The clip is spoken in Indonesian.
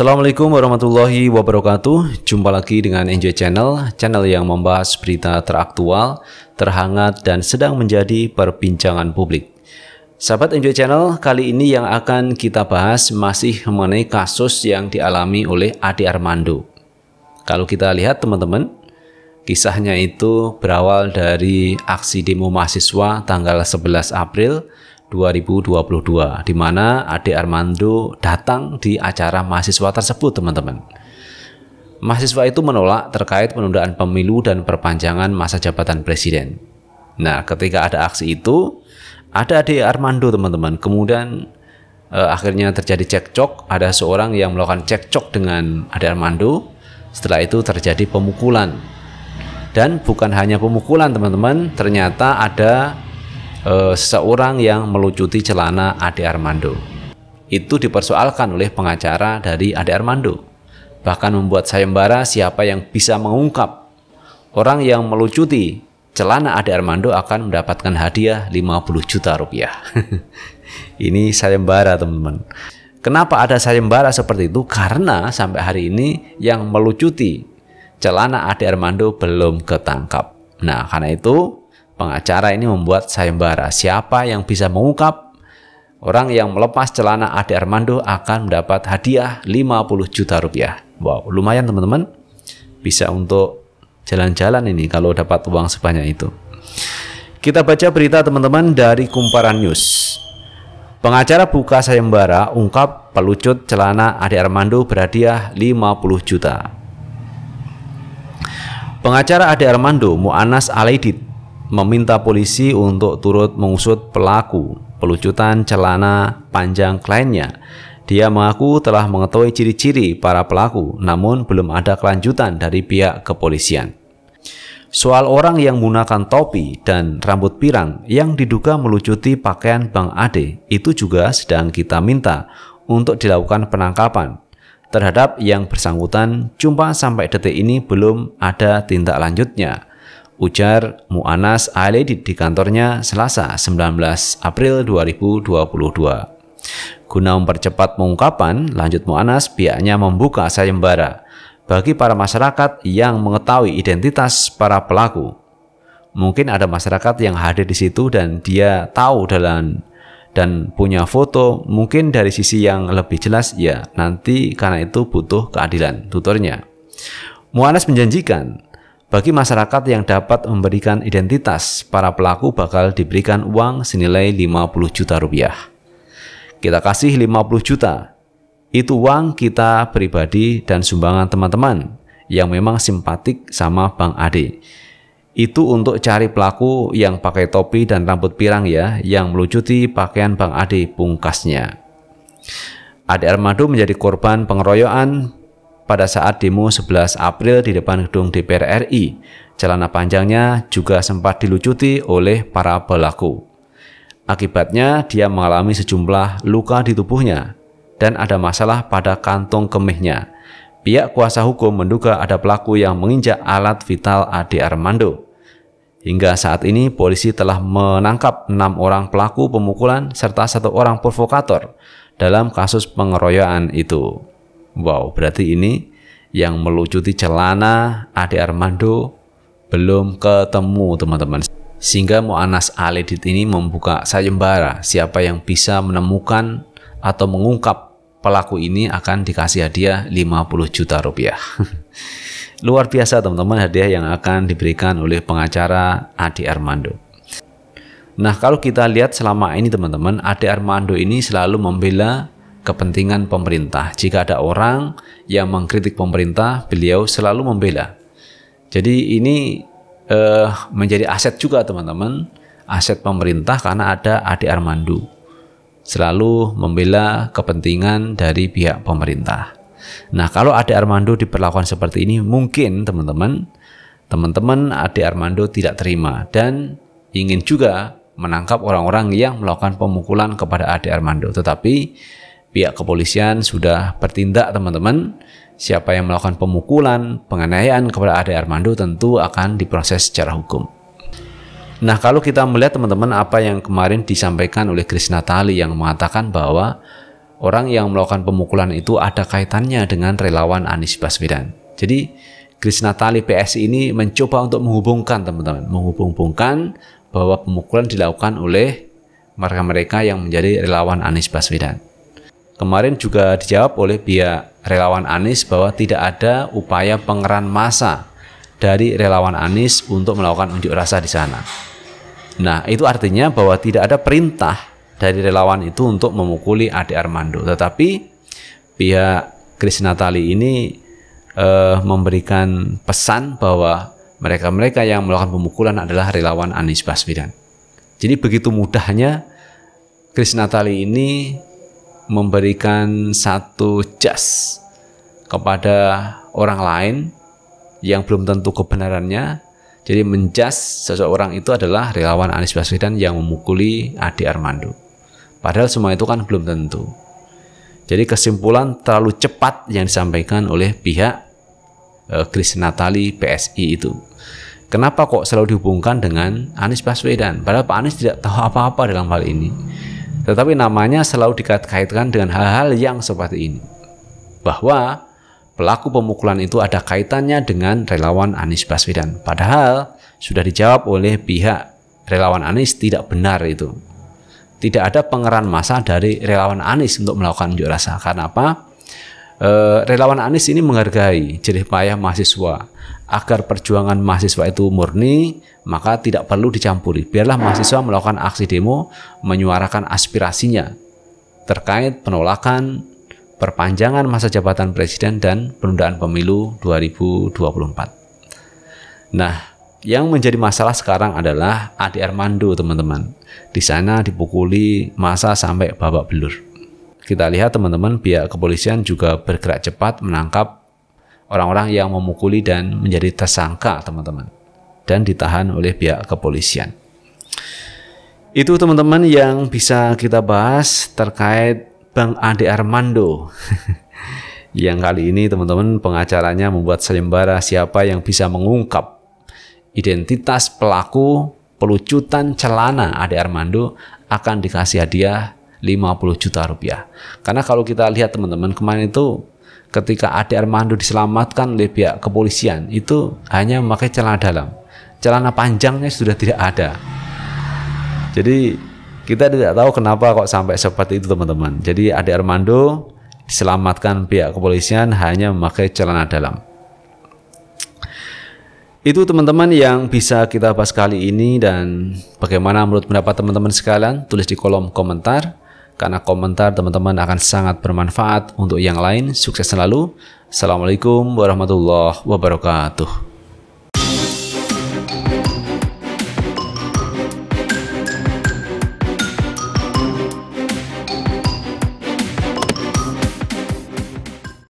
Assalamualaikum warahmatullahi wabarakatuh. Jumpa lagi dengan Enjoy Channel, channel yang membahas berita teraktual, terhangat, dan sedang menjadi perbincangan publik. Sahabat Enjoy Channel, kali ini yang akan kita bahas masih mengenai kasus yang dialami oleh Adi Armando. Kalau kita lihat teman-teman, kisahnya itu berawal dari aksi demo mahasiswa tanggal 11 April 2022 di mana Ade Armando datang di acara mahasiswa tersebut teman-teman. Mahasiswa itu menolak terkait penundaan pemilu dan perpanjangan masa jabatan presiden. Nah, ketika ada aksi itu, ada Ade Armando teman-teman. Kemudian eh, akhirnya terjadi cekcok, ada seorang yang melakukan cekcok dengan Ade Armando. Setelah itu terjadi pemukulan. Dan bukan hanya pemukulan teman-teman, ternyata ada seorang eh, seseorang yang melucuti celana Ade Armando. Itu dipersoalkan oleh pengacara dari Ade Armando. Bahkan membuat sayembara siapa yang bisa mengungkap orang yang melucuti celana Ade Armando akan mendapatkan hadiah 50 juta rupiah. ini sayembara teman-teman. Kenapa ada sayembara seperti itu? Karena sampai hari ini yang melucuti celana Ade Armando belum ketangkap. Nah, karena itu Pengacara ini membuat sayembara, siapa yang bisa mengungkap orang yang melepas celana Ade Armando akan mendapat hadiah 50 juta rupiah. Wow, lumayan teman-teman. Bisa untuk jalan-jalan ini kalau dapat uang sebanyak itu. Kita baca berita teman-teman dari Kumparan News. Pengacara buka sayembara ungkap pelucut celana Ade Armando berhadiah 50 juta. Pengacara Ade Armando, Muanas Alaidit, meminta polisi untuk turut mengusut pelaku pelucutan celana panjang kliennya. Dia mengaku telah mengetahui ciri-ciri para pelaku, namun belum ada kelanjutan dari pihak kepolisian. Soal orang yang menggunakan topi dan rambut pirang yang diduga melucuti pakaian Bang Ade, itu juga sedang kita minta untuk dilakukan penangkapan. Terhadap yang bersangkutan, jumpa sampai detik ini belum ada tindak lanjutnya ujar Mu'anas Ali di, kantornya Selasa 19 April 2022. Guna mempercepat pengungkapan, lanjut Mu'anas pihaknya membuka sayembara bagi para masyarakat yang mengetahui identitas para pelaku. Mungkin ada masyarakat yang hadir di situ dan dia tahu dalam dan punya foto mungkin dari sisi yang lebih jelas ya nanti karena itu butuh keadilan Tutornya, Muanas menjanjikan bagi masyarakat yang dapat memberikan identitas, para pelaku bakal diberikan uang senilai 50 juta rupiah. Kita kasih 50 juta. Itu uang kita pribadi dan sumbangan teman-teman yang memang simpatik sama Bang Ade. Itu untuk cari pelaku yang pakai topi dan rambut pirang ya, yang melucuti pakaian Bang Ade pungkasnya. Ade Armando menjadi korban pengeroyokan pada saat demo 11 April di depan gedung DPR RI. Celana panjangnya juga sempat dilucuti oleh para pelaku. Akibatnya dia mengalami sejumlah luka di tubuhnya dan ada masalah pada kantong kemihnya. Pihak kuasa hukum menduga ada pelaku yang menginjak alat vital Ade Armando. Hingga saat ini polisi telah menangkap enam orang pelaku pemukulan serta satu orang provokator dalam kasus pengeroyokan itu. Wow, berarti ini yang melucuti celana Ade Armando belum ketemu teman-teman. Sehingga Mu'anas Aledit ini membuka sayembara siapa yang bisa menemukan atau mengungkap pelaku ini akan dikasih hadiah 50 juta rupiah. Luar biasa teman-teman hadiah yang akan diberikan oleh pengacara Ade Armando. Nah kalau kita lihat selama ini teman-teman Ade Armando ini selalu membela kepentingan pemerintah. Jika ada orang yang mengkritik pemerintah, beliau selalu membela. Jadi ini eh, menjadi aset juga teman-teman, aset pemerintah karena ada Ade Armando Selalu membela kepentingan dari pihak pemerintah. Nah, kalau Ade Armando diperlakukan seperti ini, mungkin teman-teman, teman-teman Ade Armando tidak terima dan ingin juga menangkap orang-orang yang melakukan pemukulan kepada Ade Armando. Tetapi pihak kepolisian sudah bertindak teman-teman. Siapa yang melakukan pemukulan, penganiayaan kepada Ade Armando tentu akan diproses secara hukum. Nah, kalau kita melihat teman-teman apa yang kemarin disampaikan oleh Chris Natali yang mengatakan bahwa orang yang melakukan pemukulan itu ada kaitannya dengan relawan Anies Baswedan. Jadi, Chris Natali PSI ini mencoba untuk menghubungkan teman-teman, menghubung-hubungkan bahwa pemukulan dilakukan oleh mereka-mereka yang menjadi relawan Anies Baswedan. Kemarin juga dijawab oleh pihak relawan Anies bahwa tidak ada upaya pengeran massa dari relawan Anies untuk melakukan unjuk rasa di sana. Nah, itu artinya bahwa tidak ada perintah dari relawan itu untuk memukuli Ade Armando. Tetapi pihak Kris Natali ini eh, memberikan pesan bahwa mereka-mereka yang melakukan pemukulan adalah relawan Anies Baswedan. Jadi begitu mudahnya Kris Natali ini memberikan satu jas kepada orang lain yang belum tentu kebenarannya. Jadi menjas seseorang itu adalah relawan Anies Baswedan yang memukuli Ade Armando. Padahal semua itu kan belum tentu. Jadi kesimpulan terlalu cepat yang disampaikan oleh pihak e, Chris Natali PSI itu. Kenapa kok selalu dihubungkan dengan Anies Baswedan? Padahal Pak Anies tidak tahu apa-apa dalam hal ini. Tetapi namanya selalu dikaitkan dengan hal-hal yang seperti ini. Bahwa pelaku pemukulan itu ada kaitannya dengan relawan Anies Baswedan. Padahal sudah dijawab oleh pihak relawan Anies tidak benar itu. Tidak ada pengeran massa dari relawan Anies untuk melakukan unjuk rasa. Karena apa? E, relawan Anies ini menghargai jerih payah mahasiswa agar perjuangan mahasiswa itu murni, maka tidak perlu dicampuri. Biarlah mahasiswa melakukan aksi demo, menyuarakan aspirasinya terkait penolakan perpanjangan masa jabatan presiden dan penundaan pemilu 2024. Nah, yang menjadi masalah sekarang adalah Adi Armando, teman-teman. Di sana dipukuli masa sampai babak belur. Kita lihat teman-teman pihak kepolisian juga bergerak cepat menangkap orang-orang yang memukuli dan menjadi tersangka, teman-teman, dan ditahan oleh pihak kepolisian. Itu teman-teman yang bisa kita bahas terkait Bang Ade Armando. yang kali ini teman-teman pengacaranya membuat sayembara siapa yang bisa mengungkap identitas pelaku pelucutan celana Ade Armando akan dikasih hadiah 50 juta rupiah. Karena kalau kita lihat teman-teman kemarin itu ketika Ade Armando diselamatkan oleh pihak kepolisian itu hanya memakai celana dalam. Celana panjangnya sudah tidak ada. Jadi kita tidak tahu kenapa kok sampai seperti itu teman-teman. Jadi Ade Armando diselamatkan pihak kepolisian hanya memakai celana dalam. Itu teman-teman yang bisa kita bahas kali ini dan bagaimana menurut pendapat teman-teman sekalian tulis di kolom komentar karena komentar teman-teman akan sangat bermanfaat untuk yang lain. Sukses selalu. Assalamualaikum warahmatullahi wabarakatuh.